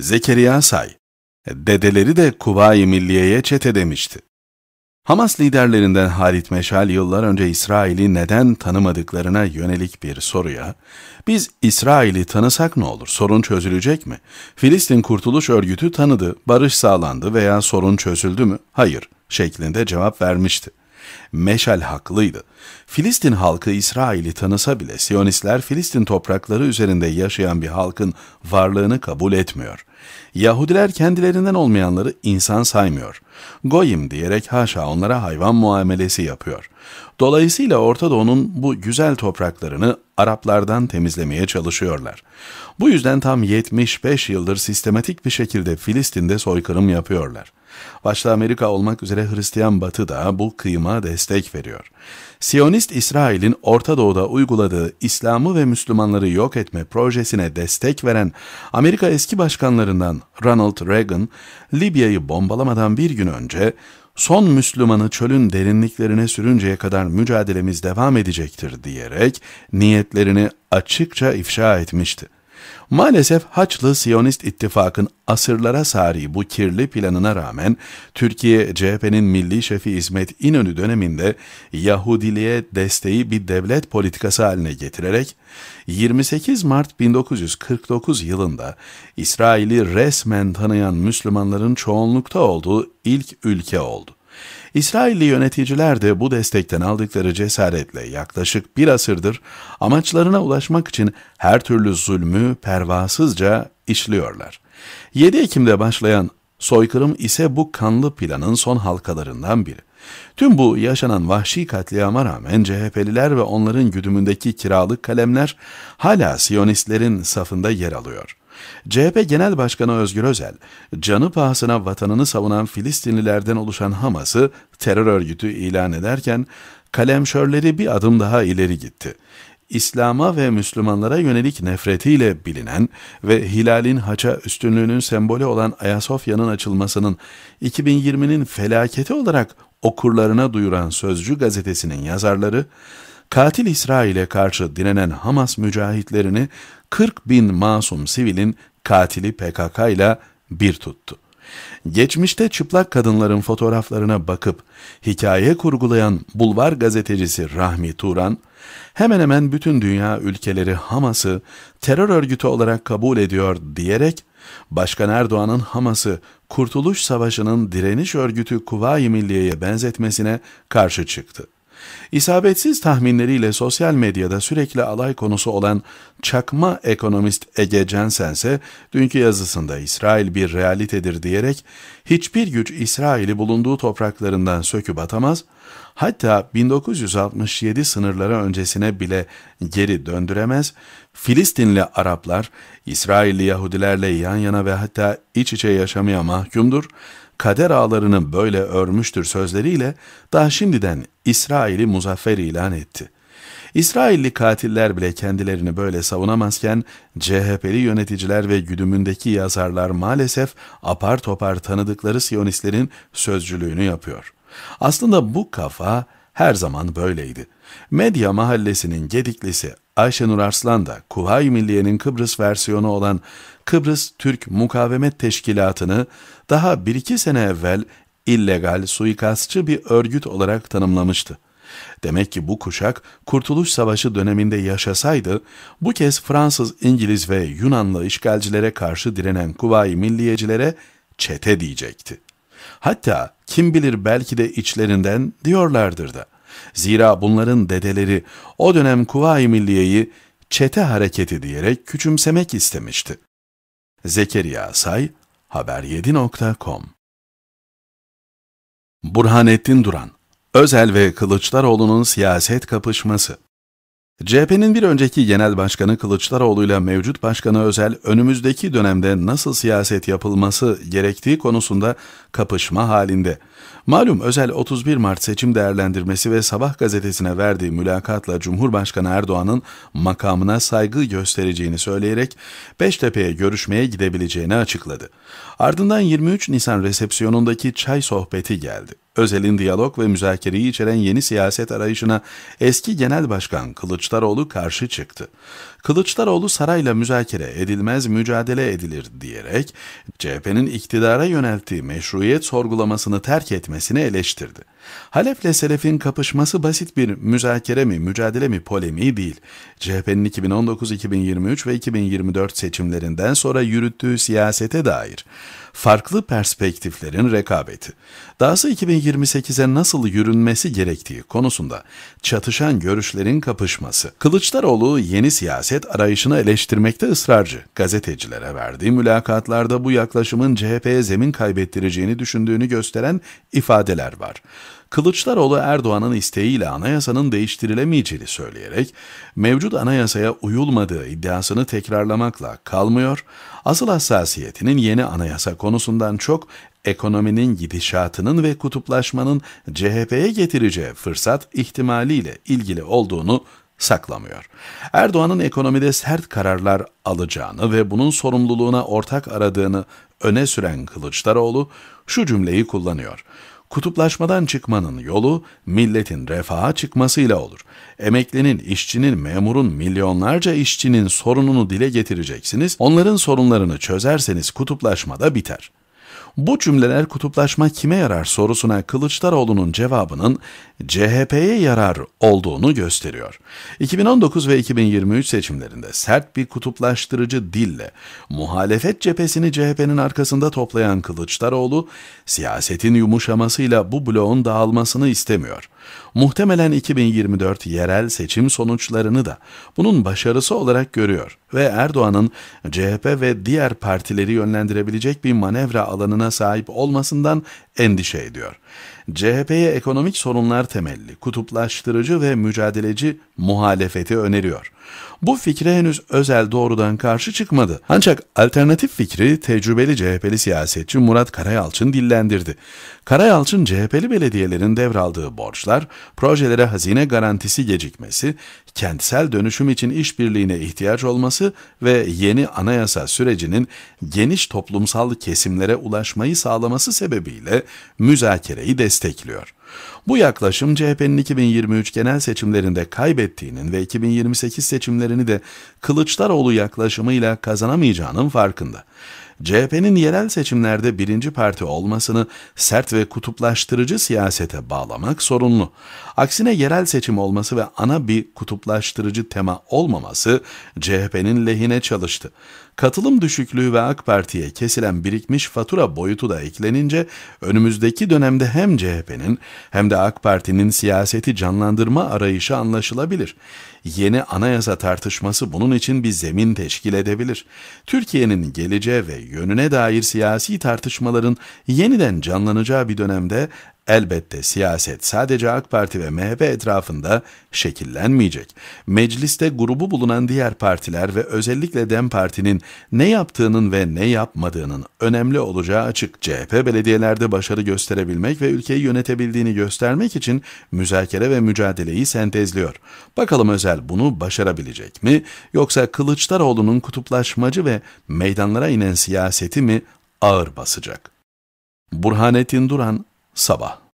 Zekeriya Say, dedeleri de Kuvayi Milliye'ye çete demişti. Hamas liderlerinden Halit Meşal yıllar önce İsrail'i neden tanımadıklarına yönelik bir soruya, biz İsrail'i tanısak ne olur, sorun çözülecek mi? Filistin Kurtuluş Örgütü tanıdı, barış sağlandı veya sorun çözüldü mü? Hayır, şeklinde cevap vermişti. Meşal haklıydı. Filistin halkı İsrail'i tanısa bile Siyonistler Filistin toprakları üzerinde yaşayan bir halkın varlığını kabul etmiyor. Yahudiler kendilerinden olmayanları insan saymıyor. Goyim diyerek haşa onlara hayvan muamelesi yapıyor. Dolayısıyla Orta Doğu'nun bu güzel topraklarını Araplardan temizlemeye çalışıyorlar. Bu yüzden tam 75 yıldır sistematik bir şekilde Filistin'de soykırım yapıyorlar. Başta Amerika olmak üzere Hristiyan Batı da bu kıyıma destek veriyor. Siyonist İsrail'in Orta Doğu'da uyguladığı İslam'ı ve Müslümanları yok etme projesine destek veren Amerika eski başkanlarından Ronald Reagan, Libya'yı bombalamadan bir gün önce son Müslümanı çölün derinliklerine sürünceye kadar mücadelemiz devam edecektir diyerek niyetlerini açıkça ifşa etmişti. Maalesef Haçlı Siyonist İttifakın asırlara sari bu kirli planına rağmen Türkiye CHP'nin milli şefi İsmet İnönü döneminde Yahudiliğe desteği bir devlet politikası haline getirerek 28 Mart 1949 yılında İsrail'i resmen tanıyan Müslümanların çoğunlukta olduğu ilk ülke oldu. İsrailli yöneticiler de bu destekten aldıkları cesaretle yaklaşık bir asırdır amaçlarına ulaşmak için her türlü zulmü pervasızca işliyorlar. 7 Ekim'de başlayan soykırım ise bu kanlı planın son halkalarından biri. Tüm bu yaşanan vahşi katliama rağmen CHP'liler ve onların güdümündeki kiralık kalemler hala Siyonistlerin safında yer alıyor. CHP Genel Başkanı Özgür Özel, canı pahasına vatanını savunan Filistinlilerden oluşan Hamas'ı terör örgütü ilan ederken, kalemşörleri bir adım daha ileri gitti. İslam'a ve Müslümanlara yönelik nefretiyle bilinen ve hilalin haça üstünlüğünün sembolü olan Ayasofya'nın açılmasının 2020'nin felaketi olarak okurlarına duyuran Sözcü gazetesinin yazarları, katil İsrail'e karşı direnen Hamas mücahitlerini 40 bin masum sivilin katili PKK ile bir tuttu. Geçmişte çıplak kadınların fotoğraflarına bakıp hikaye kurgulayan bulvar gazetecisi Rahmi Turan, hemen hemen bütün dünya ülkeleri Hamas'ı terör örgütü olarak kabul ediyor diyerek, Başkan Erdoğan'ın Hamas'ı Kurtuluş Savaşı'nın direniş örgütü Kuvayi Milliye'ye benzetmesine karşı çıktı. İsabetsiz tahminleriyle sosyal medyada sürekli alay konusu olan çakma ekonomist Ege Jensen ise dünkü yazısında İsrail bir realitedir diyerek hiçbir güç İsrail'i bulunduğu topraklarından söküp atamaz, hatta 1967 sınırları öncesine bile geri döndüremez, Filistinli Araplar İsrailli Yahudilerle yan yana ve hatta iç içe yaşamaya mahkumdur, kader ağlarını böyle örmüştür sözleriyle daha şimdiden İsrail'i muzaffer ilan etti. İsrailli katiller bile kendilerini böyle savunamazken CHP'li yöneticiler ve güdümündeki yazarlar maalesef apar topar tanıdıkları Siyonistlerin sözcülüğünü yapıyor. Aslında bu kafa her zaman böyleydi. Medya mahallesinin gediklisi Ayşenur Arslan da Kuvay Milliye'nin Kıbrıs versiyonu olan Kıbrıs Türk Mukavemet Teşkilatı'nı daha bir iki sene evvel illegal suikastçı bir örgüt olarak tanımlamıştı. Demek ki bu kuşak Kurtuluş Savaşı döneminde yaşasaydı, bu kez Fransız, İngiliz ve Yunanlı işgalcilere karşı direnen Kuvayi Milliyecilere çete diyecekti. Hatta kim bilir belki de içlerinden diyorlardır da. Zira bunların dedeleri o dönem Kuvayi Milliye'yi çete hareketi diyerek küçümsemek istemişti. Zekeriya Say, haber7.com Burhanettin Duran, Özel ve Kılıçdaroğlu'nun siyaset kapışması CHP'nin bir önceki genel başkanı Kılıçdaroğlu ile mevcut başkanı Özel önümüzdeki dönemde nasıl siyaset yapılması gerektiği konusunda kapışma halinde. Malum Özel 31 Mart seçim değerlendirmesi ve Sabah gazetesine verdiği mülakatla Cumhurbaşkanı Erdoğan'ın makamına saygı göstereceğini söyleyerek Beştepe'ye görüşmeye gidebileceğini açıkladı. Ardından 23 Nisan resepsiyonundaki çay sohbeti geldi. Özel'in diyalog ve müzakereyi içeren yeni siyaset arayışına eski Genel Başkan Kılıçdaroğlu karşı çıktı. Kılıçdaroğlu sarayla müzakere edilmez mücadele edilir diyerek CHP'nin iktidara yönelttiği meşruiyet sorgulamasını terk etmesi tanesini eleştirdi. Halef'le Selef'in kapışması basit bir müzakere mi, mücadele mi, polemiği değil. CHP'nin 2019, 2023 ve 2024 seçimlerinden sonra yürüttüğü siyasete dair farklı perspektiflerin rekabeti. Dahası 2028'e nasıl yürünmesi gerektiği konusunda çatışan görüşlerin kapışması. Kılıçdaroğlu yeni siyaset arayışını eleştirmekte ısrarcı. Gazetecilere verdiği mülakatlarda bu yaklaşımın CHP'ye zemin kaybettireceğini düşündüğünü gösteren ifadeler var. Kılıçdaroğlu Erdoğan'ın isteğiyle anayasanın değiştirilemeyeceğini söyleyerek mevcut anayasaya uyulmadığı iddiasını tekrarlamakla kalmıyor, asıl hassasiyetinin yeni anayasa konusundan çok ekonominin gidişatının ve kutuplaşmanın CHP'ye getireceği fırsat ihtimaliyle ilgili olduğunu saklamıyor. Erdoğan'ın ekonomide sert kararlar alacağını ve bunun sorumluluğuna ortak aradığını öne süren Kılıçdaroğlu şu cümleyi kullanıyor. Kutuplaşmadan çıkmanın yolu milletin refaha çıkmasıyla olur. Emeklinin, işçinin, memurun, milyonlarca işçinin sorununu dile getireceksiniz. Onların sorunlarını çözerseniz kutuplaşma da biter. Bu cümleler kutuplaşma kime yarar sorusuna Kılıçdaroğlu'nun cevabının CHP'ye yarar olduğunu gösteriyor. 2019 ve 2023 seçimlerinde sert bir kutuplaştırıcı dille muhalefet cephesini CHP'nin arkasında toplayan Kılıçdaroğlu, siyasetin yumuşamasıyla bu bloğun dağılmasını istemiyor. Muhtemelen 2024 yerel seçim sonuçlarını da bunun başarısı olarak görüyor ve Erdoğan'ın CHP ve diğer partileri yönlendirebilecek bir manevra alanına sahip olmasından endişe ediyor. CHP'ye ekonomik sorunlar temelli, kutuplaştırıcı ve mücadeleci muhalefeti öneriyor. Bu fikre henüz Özel doğrudan karşı çıkmadı. Ancak alternatif fikri tecrübeli CHP'li siyasetçi Murat Karayalçın dillendirdi. Karayalçın CHP'li belediyelerin devraldığı borçlar, projelere hazine garantisi gecikmesi, kentsel dönüşüm için işbirliğine ihtiyaç olması ve yeni anayasa sürecinin geniş toplumsal kesimlere ulaşmayı sağlaması sebebiyle müzakereyi destekliyor. Bu yaklaşım CHP'nin 2023 genel seçimlerinde kaybettiğinin ve 2028 seçimlerini de Kılıçdaroğlu yaklaşımıyla kazanamayacağının farkında. CHP'nin yerel seçimlerde birinci parti olmasını sert ve kutuplaştırıcı siyasete bağlamak sorunlu. Aksine yerel seçim olması ve ana bir kutuplaştırıcı tema olmaması CHP'nin lehine çalıştı. Katılım düşüklüğü ve AK Parti'ye kesilen birikmiş fatura boyutu da eklenince önümüzdeki dönemde hem CHP'nin hem de AK Parti'nin siyaseti canlandırma arayışı anlaşılabilir. Yeni anayasa tartışması bunun için bir zemin teşkil edebilir. Türkiye'nin geleceği ve yönüne dair siyasi tartışmaların yeniden canlanacağı bir dönemde Elbette siyaset sadece AK Parti ve MHP etrafında şekillenmeyecek. Mecliste grubu bulunan diğer partiler ve özellikle DEM Parti'nin ne yaptığının ve ne yapmadığının önemli olacağı açık. CHP belediyelerde başarı gösterebilmek ve ülkeyi yönetebildiğini göstermek için müzakere ve mücadeleyi sentezliyor. Bakalım Özel bunu başarabilecek mi yoksa Kılıçdaroğlu'nun kutuplaşmacı ve meydanlara inen siyaseti mi ağır basacak? Burhanettin Duran sabah.